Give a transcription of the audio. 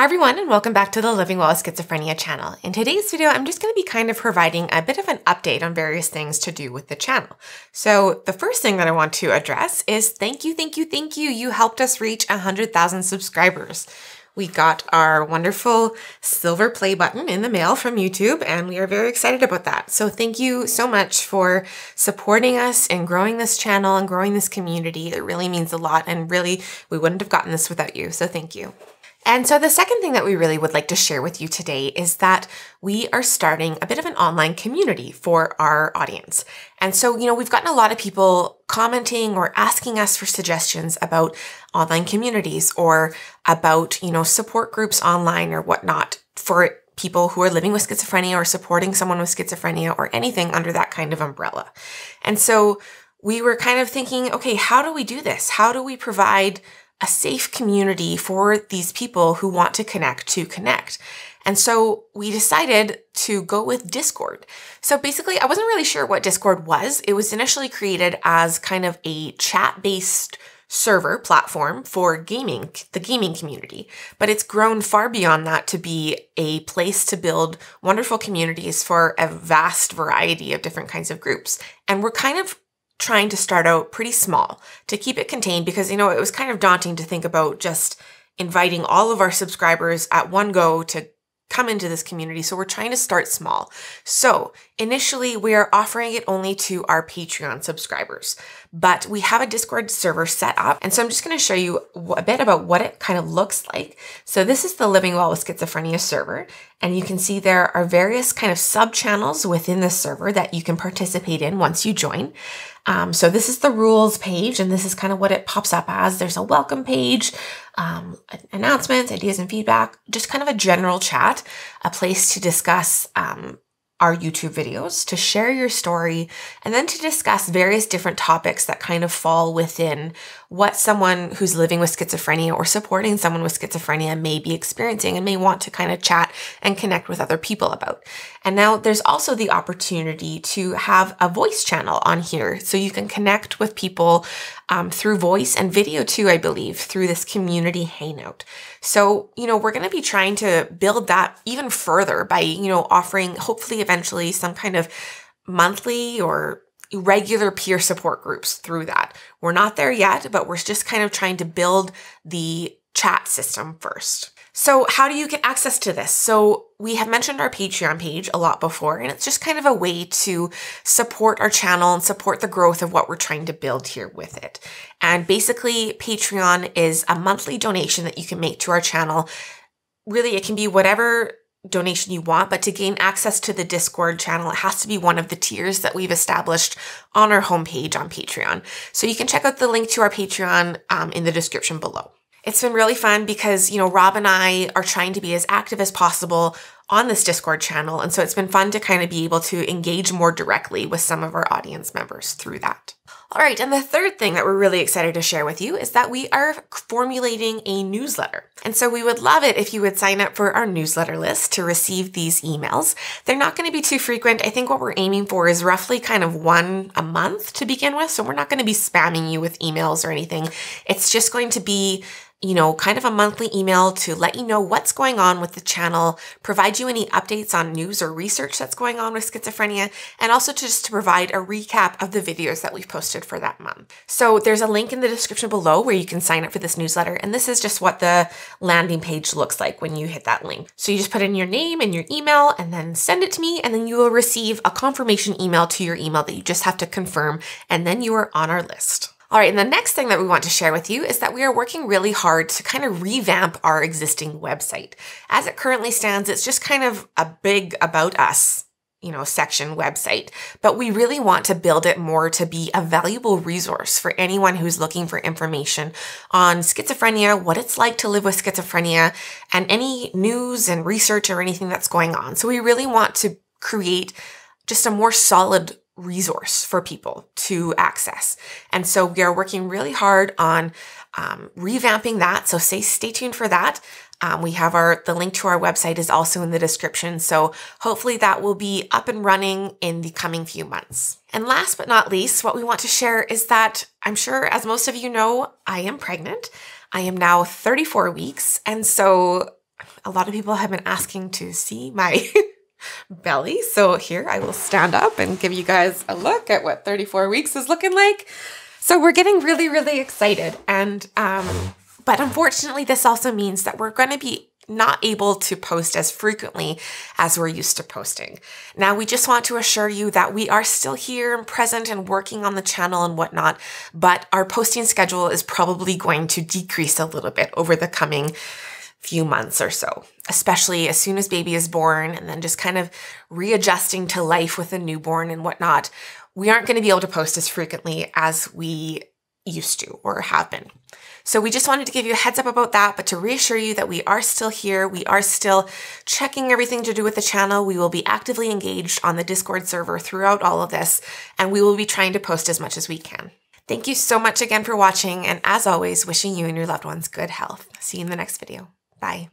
Hi everyone and welcome back to the Living Well with Schizophrenia channel. In today's video, I'm just going to be kind of providing a bit of an update on various things to do with the channel. So the first thing that I want to address is thank you, thank you, thank you. You helped us reach 100,000 subscribers. We got our wonderful silver play button in the mail from YouTube, and we are very excited about that. So, thank you so much for supporting us and growing this channel and growing this community. It really means a lot, and really, we wouldn't have gotten this without you. So, thank you. And so, the second thing that we really would like to share with you today is that we are starting a bit of an online community for our audience. And so, you know, we've gotten a lot of people commenting or asking us for suggestions about online communities or about, you know, support groups online or whatnot for people who are living with schizophrenia or supporting someone with schizophrenia or anything under that kind of umbrella. And so, we were kind of thinking, okay, how do we do this? How do we provide a safe community for these people who want to connect to connect. And so we decided to go with Discord. So basically, I wasn't really sure what Discord was. It was initially created as kind of a chat based server platform for gaming, the gaming community. But it's grown far beyond that to be a place to build wonderful communities for a vast variety of different kinds of groups. And we're kind of trying to start out pretty small to keep it contained because, you know, it was kind of daunting to think about just inviting all of our subscribers at one go to come into this community. So we're trying to start small. So initially we are offering it only to our Patreon subscribers, but we have a Discord server set up. And so I'm just going to show you a bit about what it kind of looks like. So this is the Living Well with Schizophrenia server. And you can see there are various kind of sub channels within the server that you can participate in once you join. Um, so this is the rules page, and this is kind of what it pops up as. There's a welcome page, um, announcements, ideas and feedback, just kind of a general chat, a place to discuss um, our YouTube videos, to share your story, and then to discuss various different topics that kind of fall within what someone who's living with schizophrenia or supporting someone with schizophrenia may be experiencing and may want to kind of chat and connect with other people about. And now there's also the opportunity to have a voice channel on here so you can connect with people um, through voice and video too, I believe, through this community hangout. So, you know, we're going to be trying to build that even further by, you know, offering hopefully eventually some kind of monthly or regular peer support groups through that. We're not there yet, but we're just kind of trying to build the chat system first. So, how do you get access to this? So, we have mentioned our Patreon page a lot before, and it's just kind of a way to support our channel and support the growth of what we're trying to build here with it. And basically, Patreon is a monthly donation that you can make to our channel. Really, it can be whatever donation you want, but to gain access to the Discord channel, it has to be one of the tiers that we've established on our homepage on Patreon. So you can check out the link to our Patreon um, in the description below. It's been really fun because, you know, Rob and I are trying to be as active as possible on this Discord channel. And so it's been fun to kind of be able to engage more directly with some of our audience members through that. All right, and the third thing that we're really excited to share with you is that we are formulating a newsletter. And so we would love it if you would sign up for our newsletter list to receive these emails. They're not going to be too frequent. I think what we're aiming for is roughly kind of one a month to begin with. So we're not going to be spamming you with emails or anything. It's just going to be you know, kind of a monthly email to let you know what's going on with the channel, provide you any updates on news or research that's going on with schizophrenia, and also just to provide a recap of the videos that we've posted for that month. So there's a link in the description below where you can sign up for this newsletter, and this is just what the landing page looks like when you hit that link. So you just put in your name and your email and then send it to me, and then you will receive a confirmation email to your email that you just have to confirm, and then you are on our list. All right, and the next thing that we want to share with you is that we are working really hard to kind of revamp our existing website. As it currently stands, it's just kind of a big about us, you know, section website, but we really want to build it more to be a valuable resource for anyone who's looking for information on schizophrenia, what it's like to live with schizophrenia, and any news and research or anything that's going on. So we really want to create just a more solid resource for people to access. And so we are working really hard on um, revamping that. So stay, stay tuned for that. Um, we have our the link to our website is also in the description. So hopefully that will be up and running in the coming few months. And last but not least, what we want to share is that I'm sure, as most of you know, I am pregnant. I am now 34 weeks, and so a lot of people have been asking to see my belly. So here I will stand up and give you guys a look at what 34 weeks is looking like. So we're getting really, really excited. And, um, but unfortunately, this also means that we're going to be not able to post as frequently as we're used to posting. Now, we just want to assure you that we are still here and present and working on the channel and whatnot, but our posting schedule is probably going to decrease a little bit over the coming few months or so, especially as soon as baby is born and then just kind of readjusting to life with a newborn and whatnot, we aren't going to be able to post as frequently as we used to or have been. So we just wanted to give you a heads up about that, but to reassure you that we are still here. We are still checking everything to do with the channel. We will be actively engaged on the Discord server throughout all of this, and we will be trying to post as much as we can. Thank you so much again for watching, and as always, wishing you and your loved ones good health. See you in the next video. Bye.